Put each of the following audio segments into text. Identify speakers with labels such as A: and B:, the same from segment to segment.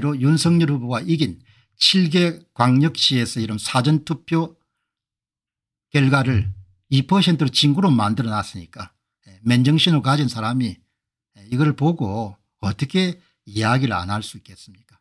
A: 로 윤석열 후보가 이긴 7개 광역시에서 이런 사전투표 결과를 2%로 진구로 만들어 놨으니까 예, 맨정신을 가진 사람이 예, 이걸 보고 어떻게 이야기를 안 할 수 있겠습니까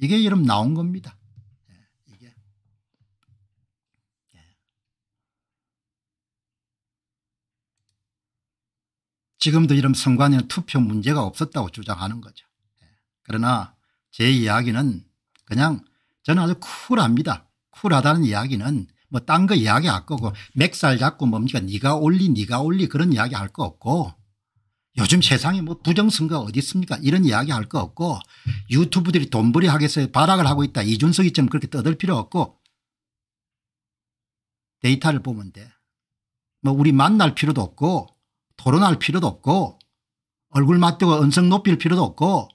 A: 이게 이름 나온 겁니다. 예, 이게. 지금도 이런 선관위는 투표 문제가 없었다고 주장하는 거죠. 그러나 제 이야기는 그냥 저는 아주 쿨합니다. 쿨하다는 이야기는 뭐 딴 거 이야기 할 거고 맥살 잡고 뭡니까 뭐 그러니까 니가 올리 니가 올리 그런 이야기 할 거 없고 요즘 세상에 뭐 부정선거 어디 있습니까 이런 이야기 할 거 없고 유튜브들이 돈벌이 하겠어요 발악을 하고 있다 이준석이 좀 그렇게 떠들 필요 없고 데이터를 보면 돼. 뭐 우리 만날 필요도 없고 토론할 필요도 없고 얼굴 맞대고 언성 높일 필요도 없고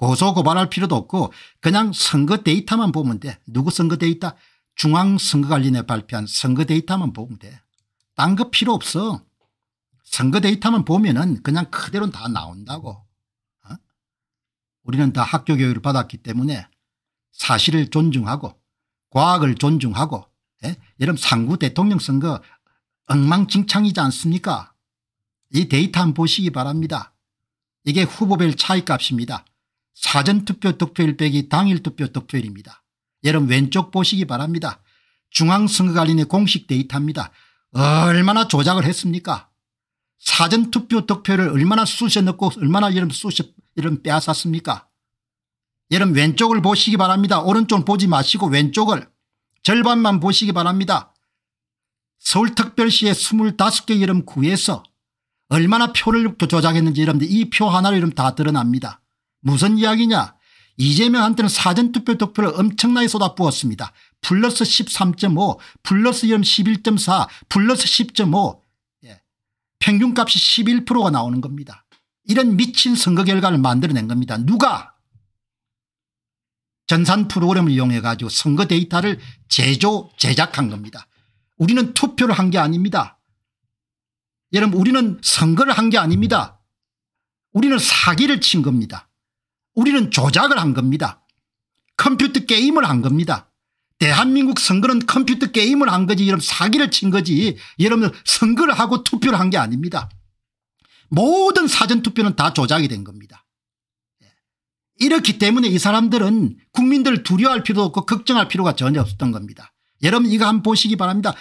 A: 고소 고발할 필요도 없고 그냥 선거 데이터만 보면 돼. 누구 선거 데이터? 중앙선거관리내 발표한 선거 데이터만 보면 돼. 딴 거 필요 없어. 선거 데이터만 보면 은 그냥 그대로 다 나온다고. 어? 우리는 다 학교 교육을 받았기 때문에 사실을 존중하고 과학을 존중하고 예? 여러분 상구 대통령 선거 엉망진창이지 않습니까 이 데이터 한번 보시기 바랍니다. 이게 후보별 차이값입니다. 사전투표 득표일 빼기 당일 투표 득표일입니다. 여러분 왼쪽 보시기 바랍니다. 중앙선거관리의 공식 데이터입니다. 얼마나 조작을 했습니까? 사전투표 득표를 얼마나 쑤셔 넣고 얼마나 여러분 쑤셔 이런 빼앗았습니까? 여러분 왼쪽을 보시기 바랍니다. 오른쪽 보지 마시고 왼쪽을 절반만 보시기 바랍니다. 서울특별시의 25개 이름 구에서 얼마나 표를 조작했는지 여러분들 이 표 하나로 이름 다 드러납니다. 무슨 이야기냐 이재명한테는 사전투표 득표를 엄청나게 쏟아부었습니다. 플러스 13.5 플러스 11.4 플러스 10.5 예. 평균값이 11%가 나오는 겁니다. 이런 미친 선거 결과를 만들어낸 겁니다. 누가 전산 프로그램을 이용해 가지고 선거 데이터를 제조 제작한 겁니다. 우리는 투표를 한 게 아닙니다. 여러분 우리는 선거를 한 게 아닙니다. 우리는 사기를 친 겁니다. 우리는 조작을 한 겁니다. 컴퓨터 게임을 한 겁니다. 대한민국 선거는 컴퓨터 게임을 한 거지 여러분 사기를 친 거지 여러분 선거를 하고 투표를 한 게 아닙니다. 모든 사전투표는 다 조작이 된 겁니다. 예. 이렇기 때문에 이 사람들은 국민들을 두려워할 필요도 없고 걱정할 필요가 전혀 없었던 겁니다. 여러분 이거 한번 보시기 바랍니다.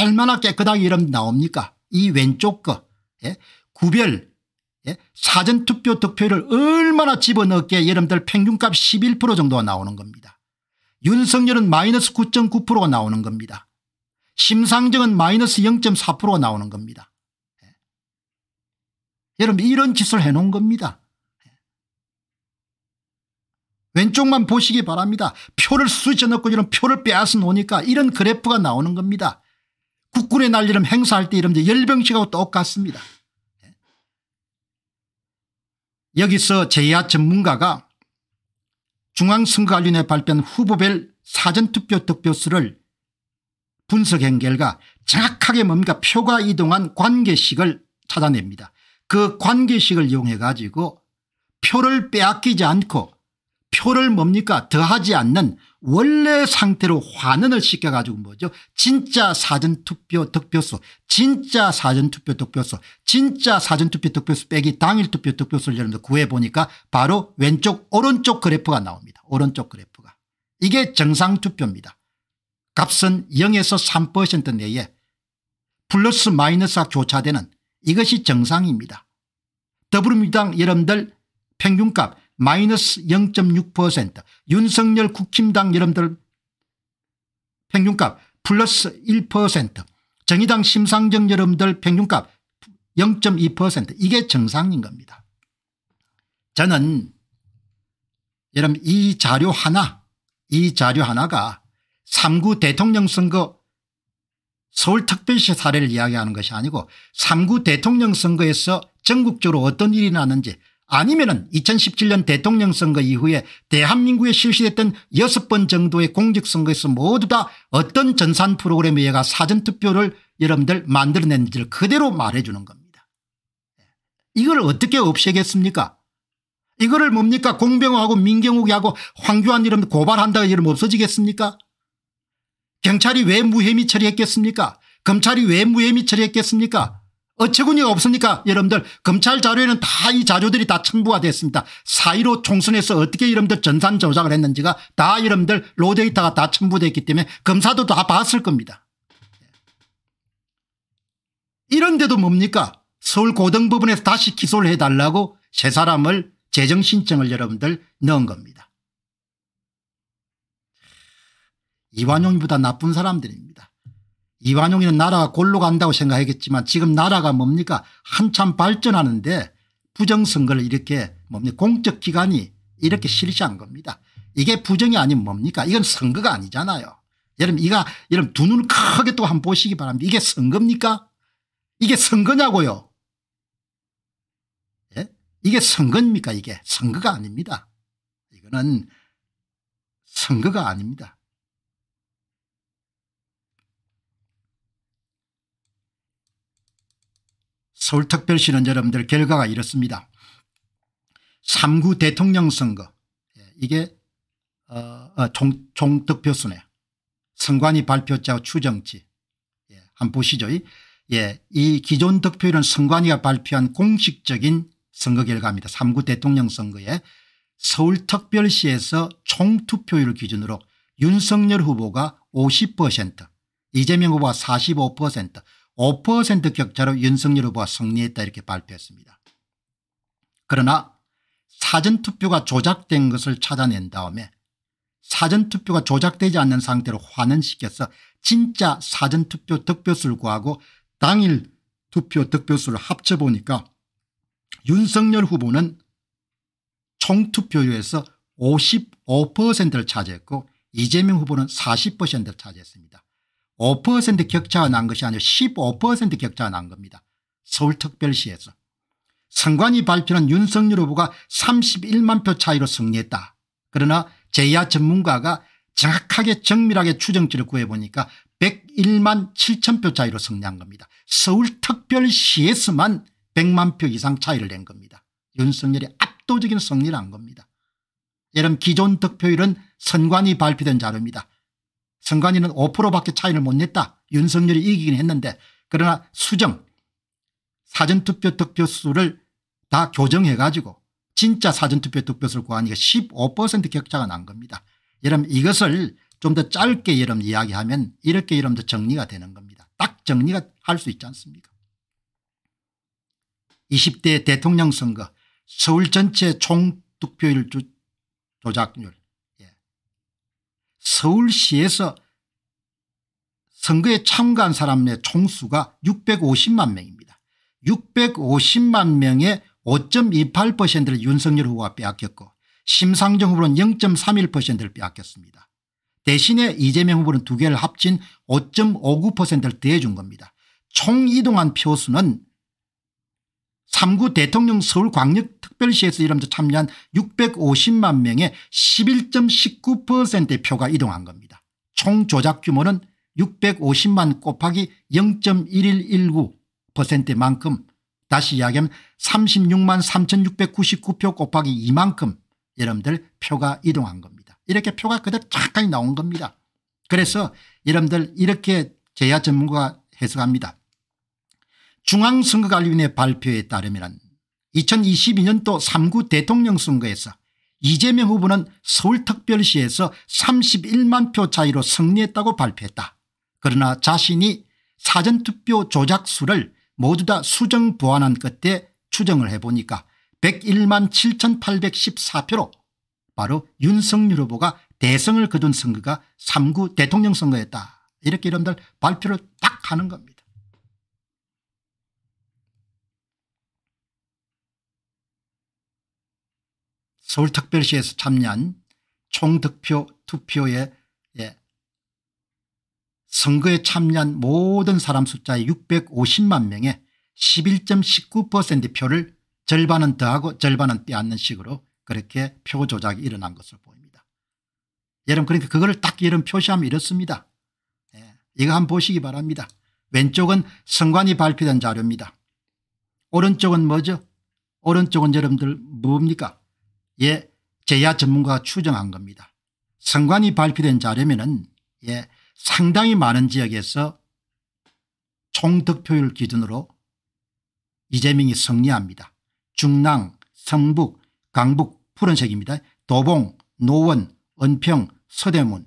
A: 얼마나 깨끗하게 여러분 나옵니까? 이 왼쪽 거. 예? 구별, 예? 사전투표 득표율을 얼마나 집어넣게 여러분들 평균값 11% 정도가 나오는 겁니다. 윤석열은 마이너스 9.9%가 나오는 겁니다. 심상정은 마이너스 0.4%가 나오는 겁니다. 예? 여러분 이런 짓을 해놓은 겁니다. 예? 왼쪽만 보시기 바랍니다. 표를 쑤셔넣고 이런 표를 빼앗아 놓으니까 이런 그래프가 나오는 겁니다. 국군의 날이름 행사할 때 이러면 열병식하고 똑같습니다. 여기서 제야 전문가가 중앙선거관리위원회 발표한 후보별 사전투표 득표수를 분석한 결과 정확하게 뭡니까 표가 이동한 관계식을 찾아냅니다. 그 관계식을 이용해 가지고 표를 빼앗기지 않고 표를 뭡니까 더하지 않는 원래 상태로 환원을 시켜가지고 뭐죠 진짜 사전투표 득표수 진짜 사전투표 득표수 진짜 사전투표 득표수 빼기 당일투표 득표수를 여러분들 구해보니까 바로 왼쪽 오른쪽 그래프가 나옵니다. 오른쪽 그래프가. 이게 정상투표입니다. 값은 0에서 3% 내에 플러스 마이너스가 교차되는 이것이 정상입니다. 더불어민주당 여러분들 평균값 마이너스 0.6% 윤석열 국힘당 여러분들 평균값 플러스 1% 정의당 심상정 여러분들 평균값 0.2% 이게 정상인 겁니다. 저는 여러분 이 자료 하나 이 자료 하나가 3구 대통령 선거 서울특별시 사례를 이야기하는 것이 아니고 3구 대통령 선거에서 전국적으로 어떤 일이 나는지 아니면은 2017년 대통령 선거 이후에 대한민국에 실시됐던 6번 정도의 공직선거에서 모두 다 어떤 전산 프로그램에 의해 사전투표를 여러분들 만들어냈는지를 그대로 말해주는 겁니다. 예. 이걸 어떻게 없애겠습니까 이거를 뭡니까 공병호하고 민경욱이하고 황교안 이름 고발한다이 이름 없어지겠습니까 경찰이 왜 무혐의 처리했겠습니까 검찰이 왜 무혐의 처리했겠습니까 어처구니가 없으니까 여러분들 검찰 자료에는 다 이 자료들이 다 첨부가 됐습니다. 4.15 총선에서 어떻게 여러분들 전산 조작을 했는지가 다 여러분들 로데이터가 다 첨부되어 있기 때문에 검사도 다 봤을 겁니다. 예. 이런데도 뭡니까 서울고등법원에서 다시 기소를 해달라고 세 사람을 재정신청을 여러분들 넣은 겁니다. 이완용보다 나쁜 사람들입니다. 이완용이는 나라가 골로 간다고 생각했겠지만 지금 나라가 뭡니까 한참 발전하는데 부정선거를 이렇게 뭡니까 공적기관이 이렇게 실시한 겁니다. 이게 부정이 아니면 뭡니까 이건 선거가 아니잖아요. 여러분 이가 여러분 두 눈 크게 또 한 번 보시기 바랍니다. 이게 선거입니까 이게 선거냐고요. 예? 이게 선거입니까 이게 선거가 아닙니다. 이거는 선거가 아닙니다. 서울특별시는 여러분들 결과가 이렇습니다. 3구 대통령 선거 예, 이게 어, 어, 종, 종득표수네 선관위 발표자 추정치 예, 한번 보시죠. 예, 이 기존 득표율은 선관위가 발표한 공식적인 선거 결과입니다. 3구 대통령 선거에 서울특별시에서 총투표율 기준으로 윤석열 후보가 50% 이재명 후보가 45% 5% 격차로 윤석열 후보가 승리했다 이렇게 발표했습니다. 그러나 사전투표가 조작된 것을 찾아낸 다음에 사전투표가 조작되지 않는 상태로 환원시켜서 진짜 사전투표 득표수를 구하고 당일 투표 득표수를 합쳐보니까 윤석열 후보는 총투표율에서 55%를 차지했고 이재명 후보는 40%를 차지했습니다. 5% 격차가 난 것이 아니라 15% 격차가 난 겁니다. 서울특별시에서. 선관위 발표는 윤석열 후보가 31만 표 차이로 승리했다. 그러나 제야 전문가가 정확하게 정밀하게 추정치를 구해보니까 101만 7천 표 차이로 승리한 겁니다. 서울특별시에서만 100만 표 이상 차이를 낸 겁니다. 윤석열이 압도적인 승리를 한 겁니다. 여러분 기존 득표율은 선관위 발표된 자료입니다. 선관위는 5%밖에 차이를 못 냈다. 윤석열이 이기긴 했는데 그러나 수정 사전투표 득표수를 다 교정해 가지고 진짜 사전투표 득표수를 구하니까 15% 격차가 난 겁니다. 여러분 이것을 좀 더 짧게 여러분 이야기하면 이렇게 여러분 더 정리가 되는 겁니다. 딱 정리가 할 수 있지 않습니까 20대 대통령 선거 서울 전체 총 득표율 조작률 서울시에서 선거에 참가한 사람의 총수가 650만 명입니다. 650만 명의 5.28%를 윤석열 후보가 빼앗겼고 심상정 후보는 0.31%를 빼앗겼습니다. 대신에 이재명 후보는 두 개를 합친 5.59%를 대해준 겁니다. 총 이동한 표수는 3구 대통령 서울광역특별시에서 이름도 참여한 650만 명의 11.19%의 표가 이동한 겁니다. 총 조작 규모는 650만 곱하기 0.1119%만큼 다시 이야기하면 36만 3699표 곱하기 2만큼 여러분들 표가 이동한 겁니다. 이렇게 표가 그대로 착하게 나온 겁니다. 그래서 여러분들 이렇게 제야 전문가 해석합니다. 중앙선거관리위원회 발표에 따르면 2022년도 3구 대통령 선거에서 이재명 후보는 서울특별시에서 31만 표 차이로 승리했다고 발표했다. 그러나 자신이 사전투표 조작수를 모두 다 수정 보완한 끝에 추정을 해보니까 101만 7814표로 바로 윤석열 후보가 대성을 거둔 선거가 3구 대통령 선거였다. 이렇게 여러분들 발표를 딱 하는 겁니다. 서울특별시에서 참여한 총득표 투표에 예, 선거에 참여한 모든 사람 숫자의 650만 명에11.19% 표를 절반은 더하고 절반은 떼않는 식으로 그렇게 표 조작이 일어난 것으로 보입니다. 여러분 그러니까 그걸 딱 이런 표시하면 이렇습니다. 예, 이거 한번 보시기 바랍니다. 왼쪽은 선관위 발표된 자료입니다. 오른쪽은 뭐죠? 오른쪽은 여러분들 뭡니까? 예, 제야 전문가가 추정한 겁니다. 선관이 발표된 자료면은 예, 상당히 많은 지역에서 총득표율 기준으로 이재명이 승리합니다. 중랑, 성북, 강북 푸른색입니다. 도봉, 노원, 은평, 서대문,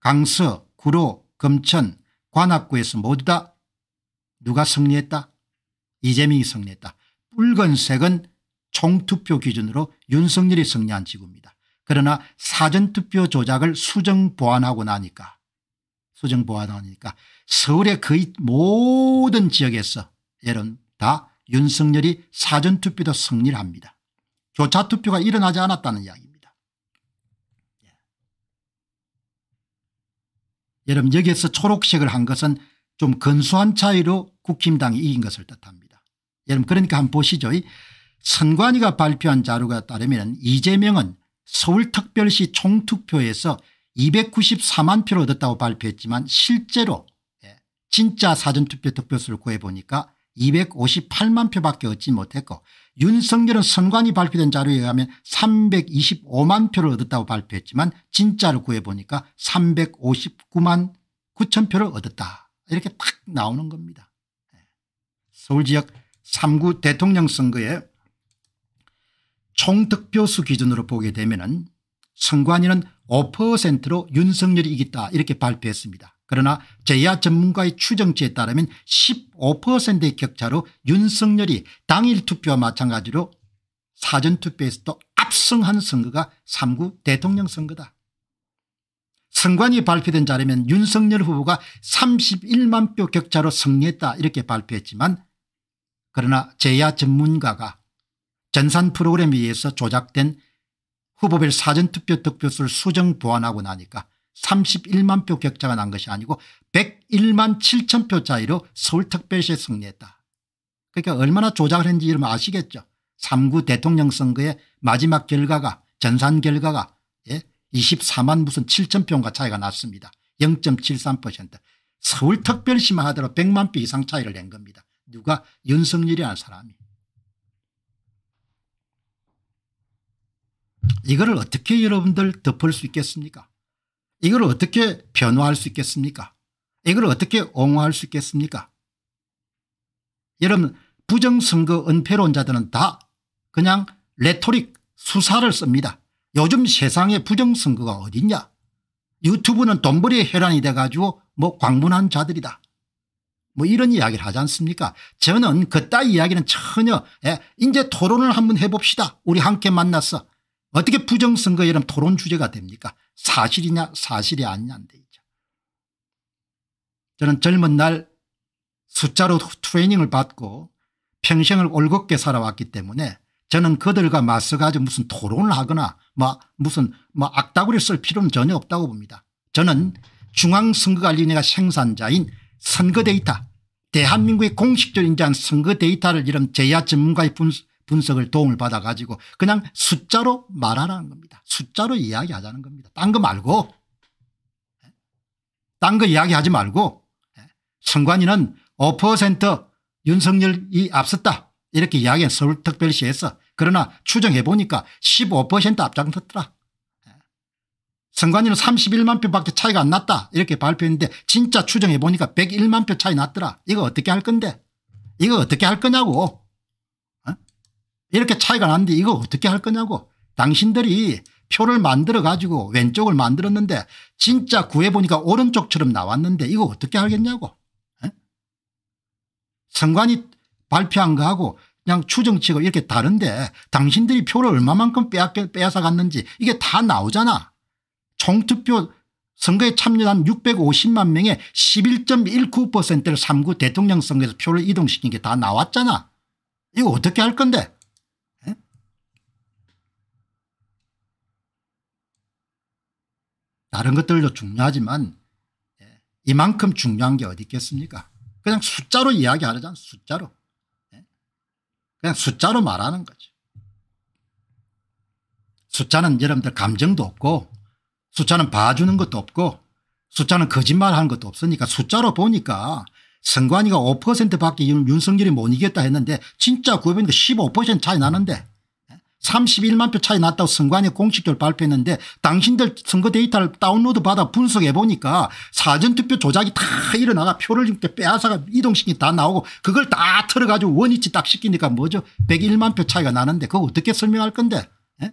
A: 강서, 구로, 금천, 관악구에서 모두 다 누가 승리했다? 이재명이 승리했다. 붉은색은 총투표 기준으로 윤석열이 승리한 지구입니다. 그러나 사전투표 조작을 수정 보완하고 나니까 수정 보완하니까 서울의 거의 모든 지역에서 여론 다 윤석열이 사전투표도 승리를 합니다. 교차투표가 일어나지 않았다는 이야기입니다. 예. 여러분 여기에서 초록색을 한 것은 좀 근소한 차이로 국힘당이 이긴 것을 뜻합니다. 여러분 그러니까 한번 보시죠. 선관위가 발표한 자료가 따르면 이재명은 서울특별시 총투표에서 294만 표를 얻었다고 발표했지만 실제로 예, 진짜 사전투표 득표수를 구해보니까 258만 표밖에 얻지 못했고 윤석열은 선관위 발표된 자료에 의하면 325만 표를 얻었다고 발표했지만 진짜를 구해보니까 359만 9천 표를 얻었다 이렇게 탁 나오는 겁니다. 예. 서울 지역 3구 대통령 선거에 총득표수 기준으로 보게 되면 은 선관위는 5%로 윤석열이 이겼다 이렇게 발표했습니다. 그러나 제야 전문가의 추정치에 따르면 15%의 격차로 윤석열이 당일 투표와 마찬가지로 사전투표에서도 압승한 선거가 3구 대통령 선거다. 선관위 발표된 자료면 윤석열 후보가 31만 표 격차로 승리했다 이렇게 발표했지만 그러나 제야 전문가가 전산 프로그램에 의해서 조작된 후보별 사전투표 득표수를 수정 보완하고 나니까 31만 표 격차가 난 것이 아니고 101만 7천 표 차이로 서울특별시에 승리했다. 그러니까 얼마나 조작을 했는지 여러분 아시겠죠. 3구 대통령 선거의 마지막 결과가 전산 결과가 예? 24만 무슨 7천 표인가 차이가 났습니다. 0.73% 서울특별시만 하더라도 100만 표 이상 차이를 낸 겁니다. 누가 윤석열이라는 사람이. 이거를 어떻게 여러분들 덮을 수 있겠습니까 이걸 어떻게 변화할 수 있겠습니까 이걸 어떻게 옹호할 수 있겠습니까 여러분 부정선거 은폐론자들은 다 그냥 레토릭 수사를 씁니다 요즘 세상에 부정선거가 어딨냐 유튜브는 돈벌이의 혈안이 돼가지고 뭐 광분한 자들이다 뭐 이런 이야기를 하지 않습니까 저는 그따위 이야기는 전혀 예, 이제 토론을 한번 해봅시다 우리 함께 만났어 어떻게 부정선거 이런 토론 주제가 됩니까 사실이냐 사실이 아니냐 안 되죠. 저는 젊은 날 숫자로 트레이닝을 받고 평생을 올곧게 살아왔기 때문에 저는 그들과 맞서가지고 무슨 토론을 하거나 뭐 무슨 뭐 악다구리 쓸 필요는 전혀 없다고 봅니다. 저는 중앙선거관리위원회가 생산자인 선거 데이터 대한민국의 공식적으로 인정한 선거 데이터를 이런 제야 전문가의 분석 분석을 도움을 받아 가지고 그냥 숫자로 말하라는 겁니다. 숫자로 이야기하자는 겁니다. 딴 거 말고 딴 거 이야기하지 말고 선관위는 5% 윤석열이 앞섰다 이렇게 이야기한 서울특별시에서 그러나 추정해 보니까 15% 앞장섰더라. 선관위는 31만 표밖에 차이가 안 났다 이렇게 발표했는데 진짜 추정해 보니까 101만 표 차이 났더라. 이거 어떻게 할 건데 이거 어떻게 할 거냐고 이렇게 차이가 나는데 이거 어떻게 할 거냐고 당신들이 표를 만들어 가지고 왼쪽을 만들었는데 진짜 구해보니까 오른쪽처럼 나왔는데 이거 어떻게 하겠냐고 에? 예? 선관위 발표한 거하고 그냥 추정치고 이렇게 다른데 당신들이 표를 얼마만큼 빼앗아 갔는지 이게 다 나오잖아 총투표 선거에 참여한 650만 명의 11.19%를 3구 대통령 선거에서 표를 이동시킨 게 다 나왔잖아 이거 어떻게 할 건데 다른 것들도 중요하지만 예, 이만큼 중요한 게 어디 있겠습니까 그냥 숫자로 이야기하려 숫자로 예, 그냥 숫자로 말하는 거죠 숫자는 여러분들 감정도 없고 숫자는 봐주는 것도 없고 숫자는 거짓말하는 것도 없으니까 숫자로 보니까 선관위가 5% 밖에 윤석열이 못 이겼다 했는데 진짜 구해보니까 15% 차이 나는데 31만 표 차이 났다고 선관위 공식적으로 발표했는데 당신들 선거 데이터를 다운로드 받아 분석해 보니까 사전투표 조작이 다 일어나가 표를 이렇 빼앗아가 이동식이 다 나오고 그걸 다 틀어가지고 원위치 딱 시키니까 뭐죠 101만 표 차이가 나는데 그거 어떻게 설명할 건데 예?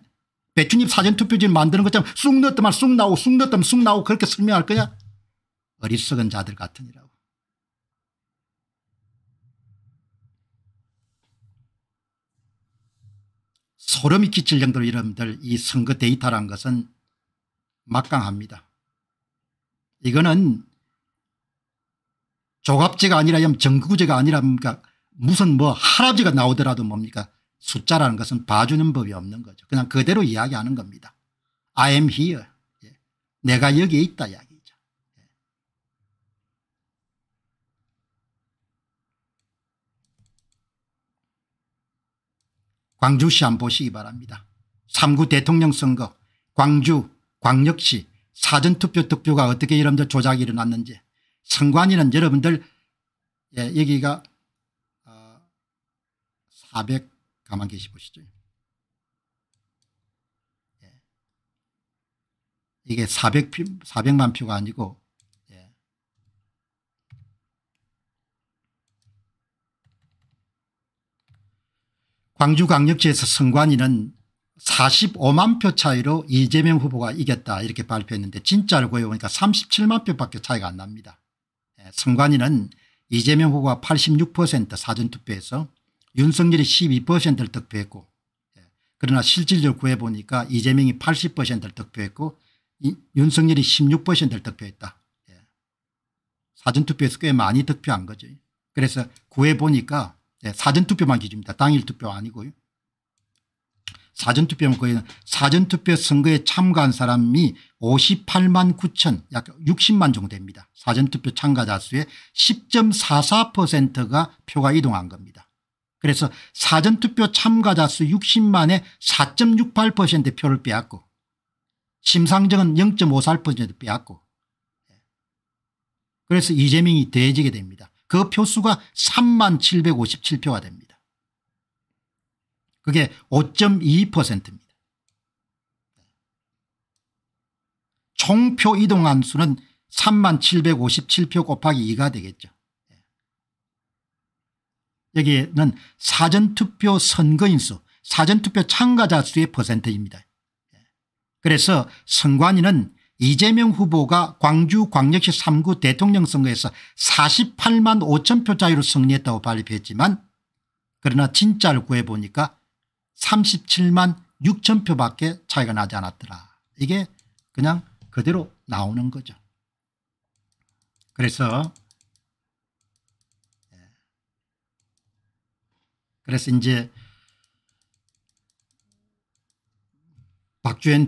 A: 배추님 사전투표지 만드는 것처럼 쑥 넣었더만 쑥 나오고 쑥 넣었더만 쑥 나오고 그렇게 설명할 거냐 어리석은 자들 같으니라고. 소름이 끼칠 정도로 여러분들 이 선거 데이터란 것은 막강합니다. 이거는 조갑제가 아니라 정구제가 아니라 뭡니까 무슨 뭐 할아버지가 나오더라도 뭡니까 숫자라는 것은 봐주는 법이 없는 거죠. 그냥 그대로 이야기하는 겁니다. I am here. 예. 내가 여기에 있다 이야기. 광주시 한번 보시기 바랍니다. 3구 대통령 선거 광주 광역시 사전투표 득표가 어떻게 여러분들 조작이 일어났는지 선관위는 여러분들 예, 여기가 어, 400 가만 계시 보시죠. 예. 이게 400, 400만 표가 아니고 광주광역시에서 선관위는 45만 표 차이로 이재명 후보가 이겼다 이렇게 발표했는데 진짜로 보여보니까 37만 표밖에 차이가 안 납니다. 예, 선관위는 이재명 후보가 86% 사전투표에서 윤석열이 12%를 득표했고 예, 그러나 실질적으로 구해보니까 이재명이 80%를 득표했고 윤석열이 16%를 득표했다. 예, 사전투표에서 꽤 많이 득표한 거죠. 그래서 구해보니까 네, 사전투표만 기준입니다. 당일투표 아니고요. 사전투표면 거의 사전투표 선거에 참가한 사람이 58만 9천 약 60만 정도 됩니다. 사전투표 참가자 수의 10.44%가 표가 이동한 겁니다. 그래서 사전투표 참가자 수 60만에 4.68%의 표를 빼앗고 심상정은 0.54% 빼앗고 예. 그래서 이재명이 대지게 됩니다. 그 표수가 3만 757표가 됩니다. 그게 5.2%입니다. 총표 이동한 수는 3만 757표 곱하기 2가 되겠죠. 예. 여기는 사전투표 선거인수 사전투표 참가자 수의 퍼센트입니다. 예. 그래서 선관위는 이재명 후보가 광주 광역시 3구 대통령 선거에서 48만 5천 표 차이로 승리했다고 발표했지만 그러나 진짜를 구해보니까 37만 6천 표밖에 차이가 나지 않았더라. 이게 그냥 그대로 나오는 거죠. 그래서 그래서 이제 박주현